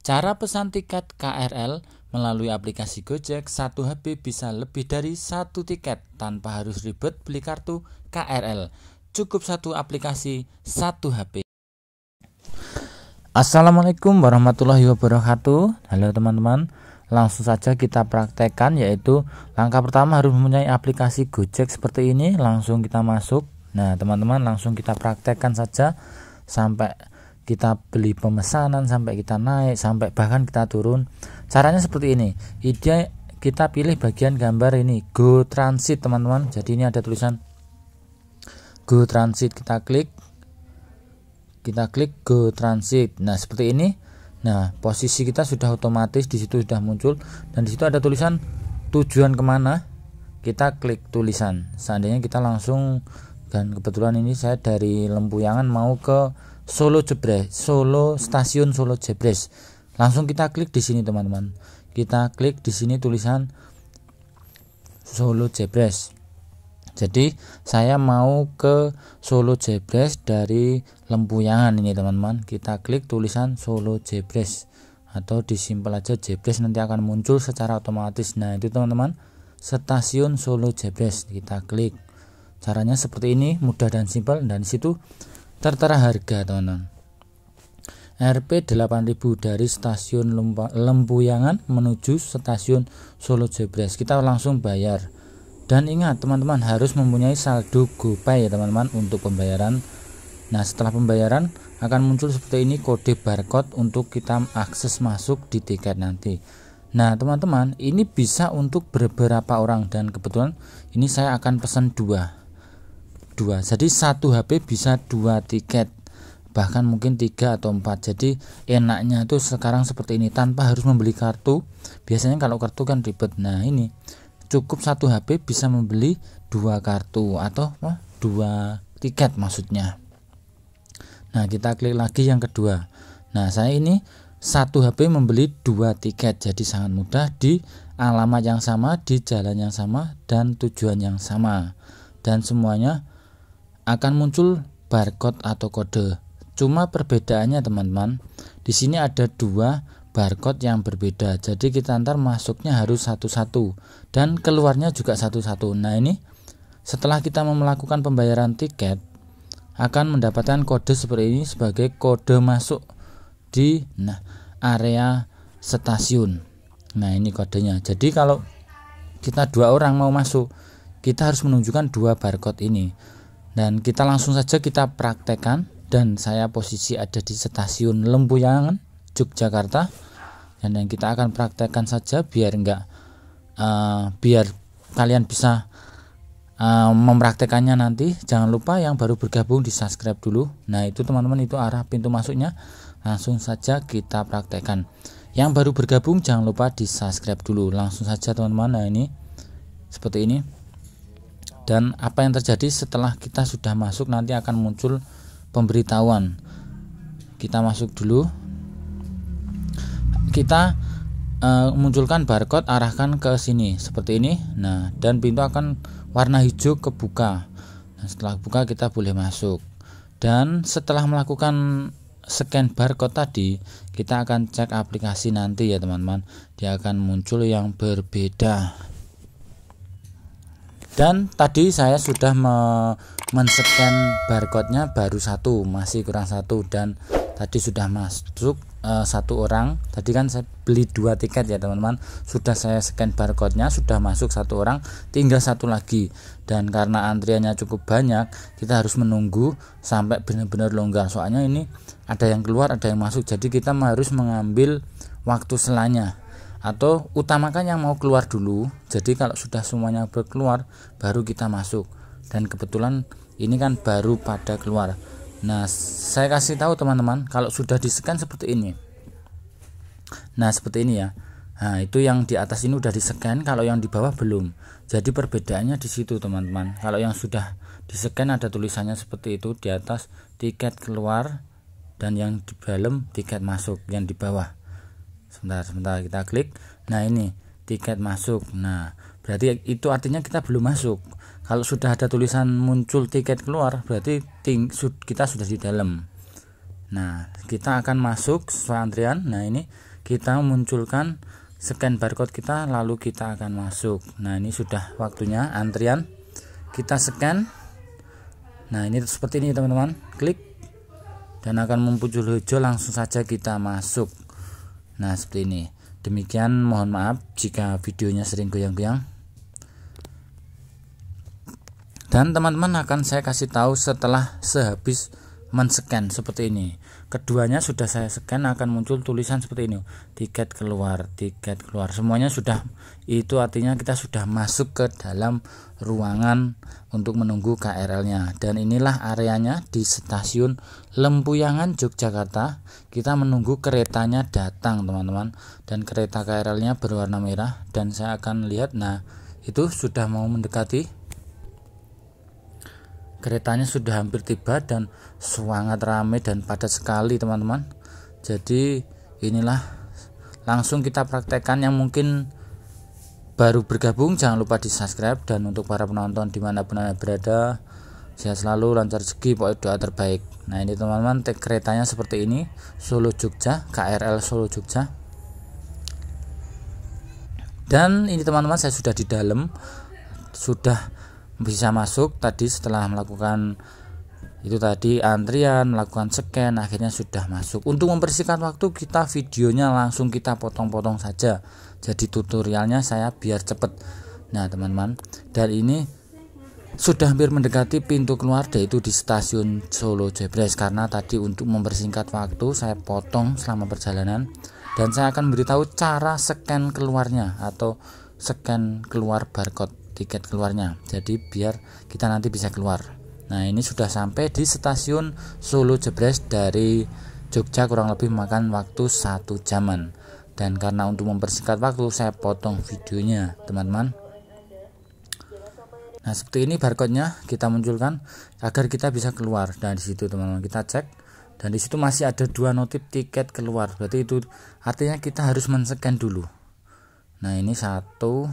Cara pesan tiket KRL melalui aplikasi Gojek, satu HP bisa lebih dari satu tiket tanpa harus ribet beli kartu KRL. Cukup satu aplikasi, satu HP. Assalamualaikum warahmatullahi wabarakatuh. Halo teman-teman. Langsung saja kita praktekkan yaitu langkah pertama harus mempunyai aplikasi Gojek seperti ini. Langsung kita masuk. Nah, teman-teman langsung kita praktekkan saja sampai kita beli pemesanan sampai kita naik sampai bahkan kita turun caranya seperti ini ide kita pilih bagian gambar ini go transit teman-teman jadi ini ada tulisan go transit kita klik kita klik go transit nah seperti ini nah posisi kita sudah otomatis di situ sudah muncul dan di situ ada tulisan tujuan kemana kita klik tulisan seandainya kita langsung dan kebetulan ini saya dari Lempuyangan mau ke Solo Jebres, Solo Stasiun Solo Jebres. Langsung kita klik di sini teman-teman. Kita klik di sini tulisan Solo Jebres. Jadi saya mau ke Solo Jebres dari Lempuyangan ini teman-teman. Kita klik tulisan Solo Jebres atau disimpel aja Jebres nanti akan muncul secara otomatis. Nah, itu teman-teman, stasiun Solo Jebres kita klik. Caranya seperti ini, mudah dan simpel dan di situ tertera harga teman-teman RP 8000 dari stasiun Lempuyangan menuju stasiun Solo Jebres kita langsung bayar dan ingat teman-teman harus mempunyai saldo GoPay ya teman-teman untuk pembayaran nah setelah pembayaran akan muncul seperti ini kode barcode untuk kita akses masuk di tiket nanti nah teman-teman ini bisa untuk beberapa orang dan kebetulan ini saya akan pesan dua dua jadi satu HP bisa dua tiket bahkan mungkin tiga atau empat jadi enaknya itu sekarang seperti ini tanpa harus membeli kartu biasanya kalau kartu kan ribet nah ini cukup satu HP bisa membeli dua kartu atau wah, dua tiket maksudnya nah kita klik lagi yang kedua nah saya ini satu HP membeli dua tiket jadi sangat mudah di alamat yang sama di jalan yang sama dan tujuan yang sama dan semuanya akan muncul barcode atau kode. Cuma perbedaannya teman-teman, di sini ada dua barcode yang berbeda. Jadi kita antar masuknya harus satu-satu dan keluarnya juga satu-satu. Nah, ini setelah kita melakukan pembayaran tiket akan mendapatkan kode seperti ini sebagai kode masuk di nah area stasiun. Nah, ini kodenya. Jadi kalau kita dua orang mau masuk, kita harus menunjukkan dua barcode ini. Dan kita langsung saja kita praktekkan dan saya posisi ada di stasiun Lempuyangan, Yogyakarta. Dan yang kita akan praktekkan saja biar enggak uh, biar kalian bisa uh, mempraktekannya nanti. Jangan lupa yang baru bergabung di subscribe dulu. Nah, itu teman-teman itu arah pintu masuknya. Langsung saja kita praktekkan. Yang baru bergabung jangan lupa di subscribe dulu. Langsung saja teman-teman. Nah, ini seperti ini dan apa yang terjadi setelah kita sudah masuk nanti akan muncul pemberitahuan kita masuk dulu kita e, munculkan barcode arahkan ke sini seperti ini nah dan pintu akan warna hijau kebuka nah, setelah buka kita boleh masuk dan setelah melakukan scan barcode tadi kita akan cek aplikasi nanti ya teman-teman dia akan muncul yang berbeda dan tadi saya sudah me men-scan barcode-nya baru satu masih kurang satu dan tadi sudah masuk uh, satu orang tadi kan saya beli dua tiket ya teman-teman sudah saya scan barcode-nya sudah masuk satu orang tinggal satu lagi dan karena antriannya cukup banyak kita harus menunggu sampai benar-benar longgar soalnya ini ada yang keluar ada yang masuk jadi kita harus mengambil waktu selanya atau utamakan yang mau keluar dulu. Jadi kalau sudah semuanya berkeluar baru kita masuk. Dan kebetulan ini kan baru pada keluar. Nah, saya kasih tahu teman-teman kalau sudah disekan seperti ini. Nah, seperti ini ya. Nah, itu yang di atas ini udah disekan, kalau yang di bawah belum. Jadi perbedaannya di situ, teman-teman. Kalau yang sudah disekan ada tulisannya seperti itu di atas tiket keluar dan yang di dalam tiket masuk yang di bawah sebentar sebentar kita klik nah ini tiket masuk nah berarti itu artinya kita belum masuk kalau sudah ada tulisan muncul tiket keluar berarti ting kita sudah di dalam nah kita akan masuk sesuai antrian nah ini kita munculkan scan barcode kita lalu kita akan masuk nah ini sudah waktunya antrian kita scan nah ini seperti ini teman-teman klik dan akan muncul hijau langsung saja kita masuk Nah, seperti ini. Demikian mohon maaf jika videonya sering goyang-goyang. Dan teman-teman akan saya kasih tahu setelah sehabis men-scan seperti ini. Keduanya sudah saya scan akan muncul tulisan seperti ini. Tiket keluar, tiket keluar. Semuanya sudah itu artinya kita sudah masuk ke dalam ruangan untuk menunggu KRL-nya. Dan inilah areanya di stasiun Lempuyangan Yogyakarta. Kita menunggu keretanya datang, teman-teman. Dan kereta KRL-nya berwarna merah dan saya akan lihat nah itu sudah mau mendekati keretanya sudah hampir tiba dan sangat ramai dan padat sekali teman-teman jadi inilah langsung kita praktekkan yang mungkin baru bergabung jangan lupa di subscribe dan untuk para penonton dimanapun anda berada sehat selalu lancar rezeki pokoknya doa terbaik nah ini teman-teman keretanya seperti ini Solo Jogja KRL Solo Jogja dan ini teman-teman saya sudah di dalam sudah bisa masuk tadi setelah melakukan itu tadi antrian melakukan scan akhirnya sudah masuk untuk mempersingkat waktu kita videonya langsung kita potong-potong saja jadi tutorialnya saya biar cepet nah teman-teman dan ini sudah hampir mendekati pintu keluar yaitu di stasiun Solo Jebres karena tadi untuk mempersingkat waktu saya potong selama perjalanan dan saya akan beritahu cara scan keluarnya atau scan keluar barcode tiket keluarnya jadi biar kita nanti bisa keluar nah ini sudah sampai di stasiun Solo Jebres dari Jogja kurang lebih makan waktu satu jaman dan karena untuk mempersingkat waktu saya potong videonya teman-teman nah seperti ini barcode-nya kita munculkan agar kita bisa keluar dan situ teman-teman kita cek dan disitu masih ada dua notif tiket keluar berarti itu artinya kita harus men dulu Nah ini satu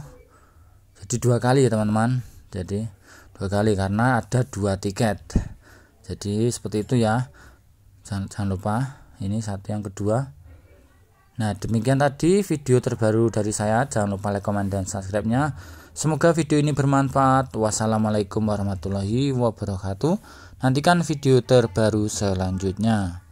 jadi dua kali ya teman-teman jadi dua kali karena ada dua tiket jadi seperti itu ya jangan, jangan lupa ini satu yang kedua nah demikian tadi video terbaru dari saya jangan lupa like comment dan subscribe nya semoga video ini bermanfaat wassalamualaikum warahmatullahi wabarakatuh nantikan video terbaru selanjutnya